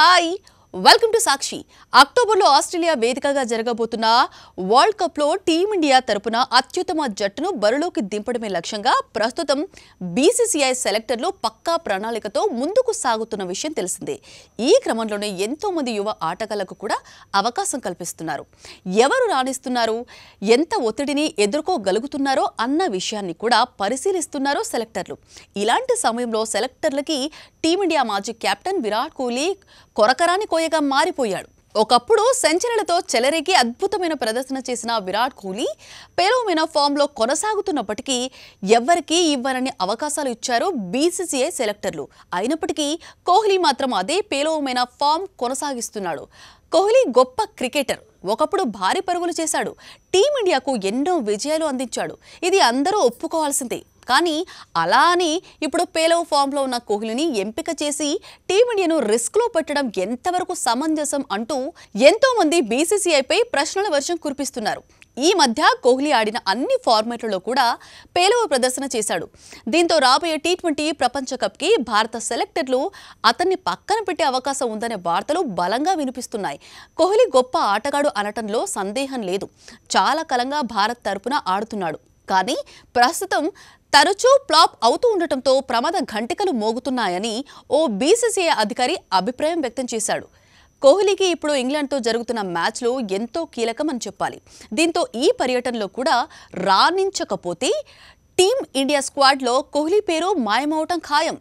Hi. Welcome to సాక్షి అక్టోబర్లో Australia వేదికగా జరగబోతున్న వరల్డ్ కప్లో టీమిండియా తరపున అత్యుత్తమ జట్టును బరిలోకి దింపడమే లక్ష్యంగా ప్రస్తుతం బీసీసీఐ సెలెక్టర్లు పక్కా ప్రణాళికతో ముందుకు సాగుతున్న విషయం తెలిసిందే ఈ క్రమంలోనే ఎంతోమంది యువ ఆటగాళ్లకు కూడా అవకాశం కల్పిస్తున్నారు ఎవరు రాణిస్తున్నారు ఎంత ఒత్తిడిని ఎదుర్కోగలుగుతున్నారో అన్న విషయాన్ని కూడా పరిశీలిస్తున్నారు సెలెక్టర్లు ఇలాంటి సమయంలో సెలెక్టర్లకి టీమిండియా మాజీ కెప్టెన్ విరాట్ కోహ్లీ కొరకరాని కోయ ఆటగాడిగా మారిపోయాడు ఒకప్పుడు సెంచరీలతో చెలరేగి అద్భుతమైన ప్రదర్శన చేసిన విరాట్ కోహ్లీ పేలోమైన ఫామ్లో కొనసాగుతున్నప్పటికీ ఎవరికీ ఇవ్వాలని అవకాశాలు ఇచ్చారో బీసీసీఐ సెలెక్టర్లు అయినప్పటికీ కోహ్లీ మాత్రం అదే పేలవమైన ఫామ్ కొనసాగిస్తున్నాడు కోహ్లీ గొప్ప క్రికెటర్ ఒకప్పుడు భారీ పరుగులు చేశాడు టీమిండియాకు ఎన్నో విజయాలు అందించాడు ఇది అందరూ ఒప్పుకోవాల్సిందే కానీ అలా అని ఇప్పుడు పేలవ ఫామ్లో ఉన్న కోహ్లీని ఎంపిక చేసి టీమిండియాను రిస్క్లో పెట్టడం ఎంతవరకు సమంజసం అంటూ ఎంతోమంది బీసీసీఐపై ప్రశ్నల వర్షం కురిపిస్తున్నారు ఈ మధ్య కోహ్లీ ఆడిన అన్ని ఫార్మాట్లలో కూడా పేలవ ప్రదర్శన చేశాడు దీంతో రాబోయే టీ ట్వంటీ ప్రపంచ కప్కి భారత సెలెక్టర్లు అతన్ని పక్కన పెట్టే అవకాశం ఉందనే వార్తలు బలంగా వినిపిస్తున్నాయి కోహ్లీ గొప్ప ఆటగాడు అనటంలో సందేహం లేదు చాలా కాలంగా భారత్ తరపున ఆడుతున్నాడు కానీ ప్రస్తుతం తరచూ ప్లాప్ అవుతూ ఉండటంతో ప్రమాద ఘంటికలు మోగుతున్నాయని ఓ బీసీసీఐ అధికారి అభిప్రాయం వ్యక్తం చేశాడు కోహ్లీకి ఇప్పుడు ఇంగ్లాండ్తో జరుగుతున్న మ్యాచ్లో ఎంతో కీలకం అని చెప్పాలి దీంతో ఈ పర్యటనలో కూడా రాణించకపోతే టీం ఇండియా స్క్వాడ్లో కోహ్లీ పేరు మాయమవటం ఖాయం